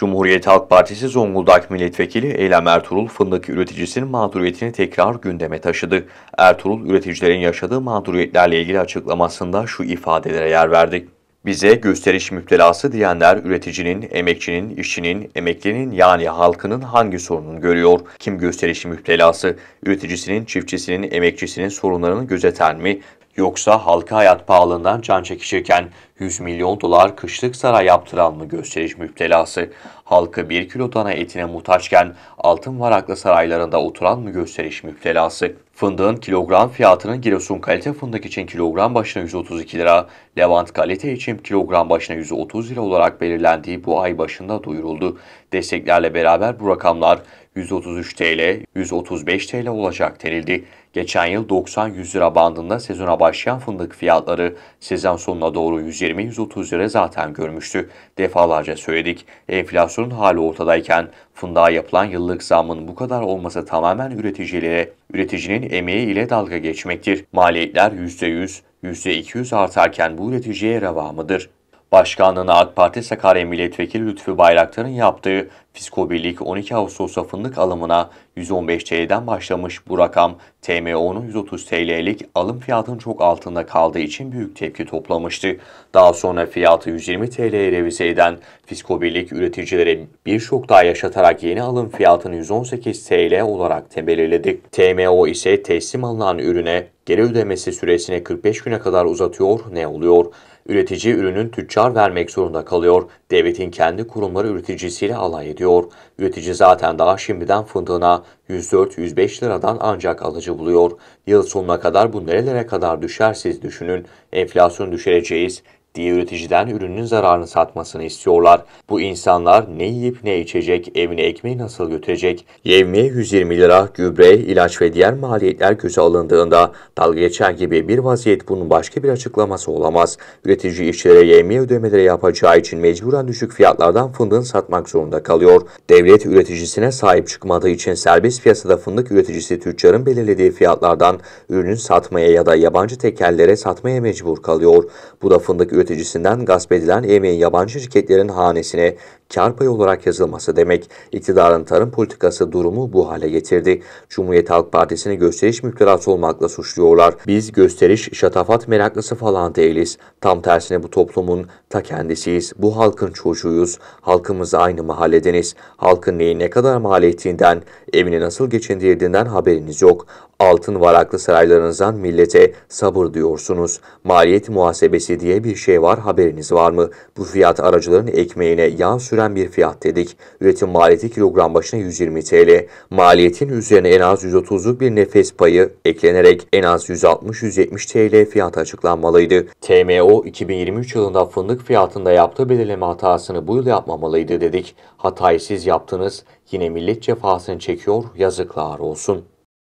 Cumhuriyet Halk Partisi Zonguldak Milletvekili Eylem Ertuğrul fındık üreticisinin mağduriyetini tekrar gündeme taşıdı. Ertuğrul üreticilerin yaşadığı mağduriyetlerle ilgili açıklamasında şu ifadelere yer verdi. Bize gösteriş müptelası diyenler üreticinin, emekçinin, işçinin, emeklinin yani halkının hangi sorununu görüyor? Kim gösteriş müptelası? Üreticisinin, çiftçisinin, emekçisinin sorunlarını gözeten mi? Yoksa halka hayat pahalılığından can çekişirken 100 milyon dolar kışlık saray yaptıran mı gösteriş müptelası? Halkı bir kilo dana etine muhtaçken altın varaklı saraylarında oturan mı gösteriş müptelası? Fındığın kilogram fiyatının Giresun kalite fındık için kilogram başına 132 lira, Levant kalite için kilogram başına 130 lira olarak belirlendiği bu ay başında duyuruldu. Desteklerle beraber bu rakamlar 133 TL, 135 TL olacak denildi. Geçen yıl 90-100 lira bandında sezona başlayan fındık fiyatları sezon sonuna doğru 120-130 lira zaten görmüştü. Defalarca söyledik. Enflasyonun hali ortadayken fındığa yapılan yıllık zamın bu kadar olması tamamen üreticilere üreticinin emeği ile dalga geçmektir. Maliyetler %100, %200 artarken bu üreticiye reva mıdır? Başkanlığına AK Parti Sakarya Milletvekili Lütfü Bayraktar'ın yaptığı Fisko 12 Ağustos fındık alımına 115 TL'den başlamış bu rakam TMO'nun 130 TL'lik alım fiyatının çok altında kaldığı için büyük tepki toplamıştı. Daha sonra fiyatı 120 TL'ye revize eden Fisko üreticilere bir şok daha yaşatarak yeni alım fiyatını 118 TL olarak belirledi. TMO ise teslim alınan ürüne geri ödemesi süresini 45 güne kadar uzatıyor ne oluyor? Üretici ürünün tüccar vermek zorunda kalıyor Devletin kendi kurumları üreticisiyle alay ediyor. Üretici zaten daha şimdiden fındığına 104-105 liradan ancak alıcı buluyor. Yıl sonuna kadar bu nerelere kadar düşer siz düşünün. Enflasyon düşüreceğiz, diye üreticiden ürünün zararını satmasını istiyorlar. Bu insanlar ne yiyip ne içecek, evine ekmeği nasıl götürecek? Yevmiye 120 lira, gübre, ilaç ve diğer maliyetler göze alındığında dalga geçer gibi bir vaziyet bunun başka bir açıklaması olamaz. Üretici işçilere yevmiye ödemeleri yapacağı için mecburen düşük fiyatlardan fındığını satmak zorunda kalıyor. Devlet üreticisine sahip çıkmadığı için serbest piyasada fındık üreticisi tüccarın belirlediği fiyatlardan ürünün satmaya ya da yabancı tekerlere satmaya mecbur kalıyor. Bu da fındık üreticisi üreticisinden gasp edilen yemeğin yabancı şirketlerin hanesine kar payı olarak yazılması demek. İktidarın tarım politikası durumu bu hale getirdi. Cumhuriyet Halk Partisi'ni gösteriş müptelası olmakla suçluyorlar. Biz gösteriş, şatafat meraklısı falan değiliz. Tam tersine bu toplumun ta kendisiyiz. Bu halkın çocuğuyuz. Halkımız aynı mahalledeniz. Halkın neyi ne kadar mal ettiğinden, evini nasıl geçindirdiğinden haberiniz yok. Altın varaklı saraylarınızdan millete sabır diyorsunuz. Maliyet muhasebesi diye bir şey var haberiniz var mı? Bu fiyat aracıların ekmeğine yağ süren bir fiyat dedik. Üretim maliyeti kilogram başına 120 TL. Maliyetin üzerine en az 130'luk bir nefes payı eklenerek en az 160-170 TL fiyat açıklanmalıydı. TMO 2023 yılında fındık fiyatında yaptığı belirleme hatasını bu yıl yapmamalıydı dedik. Hatayı siz yaptınız yine millet cefasını çekiyor yazıklar olsun.